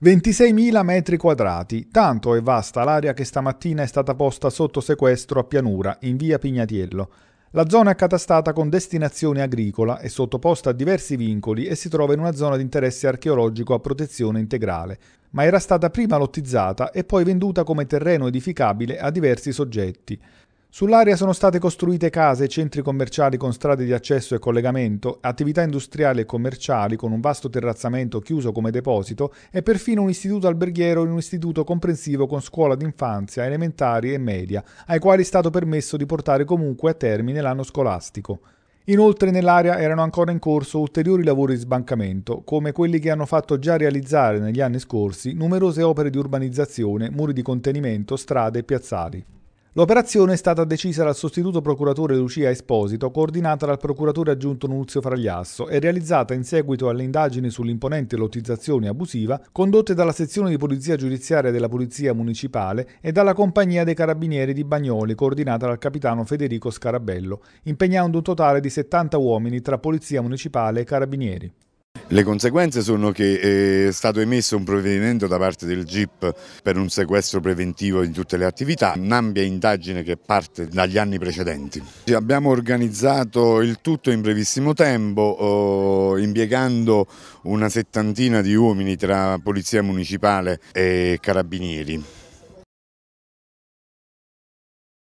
26.000 metri quadrati, tanto è vasta l'area che stamattina è stata posta sotto sequestro a Pianura, in via Pignatiello. La zona è catastata con destinazione agricola, è sottoposta a diversi vincoli e si trova in una zona di interesse archeologico a protezione integrale, ma era stata prima lottizzata e poi venduta come terreno edificabile a diversi soggetti. Sull'area sono state costruite case e centri commerciali con strade di accesso e collegamento, attività industriali e commerciali con un vasto terrazzamento chiuso come deposito e perfino un istituto alberghiero e un istituto comprensivo con scuola d'infanzia, elementari e media, ai quali è stato permesso di portare comunque a termine l'anno scolastico. Inoltre nell'area erano ancora in corso ulteriori lavori di sbancamento, come quelli che hanno fatto già realizzare negli anni scorsi numerose opere di urbanizzazione, muri di contenimento, strade e piazzali. L'operazione è stata decisa dal sostituto procuratore Lucia Esposito, coordinata dal procuratore aggiunto Nunzio Fragliasso e realizzata in seguito alle indagini sull'imponente lottizzazione abusiva condotte dalla sezione di polizia giudiziaria della Polizia Municipale e dalla compagnia dei carabinieri di Bagnoli, coordinata dal capitano Federico Scarabello, impegnando un totale di 70 uomini tra Polizia Municipale e Carabinieri. Le conseguenze sono che eh, è stato emesso un provvedimento da parte del GIP per un sequestro preventivo di tutte le attività, un'ampia indagine che parte dagli anni precedenti. Abbiamo organizzato il tutto in brevissimo tempo, eh, impiegando una settantina di uomini tra Polizia Municipale e Carabinieri.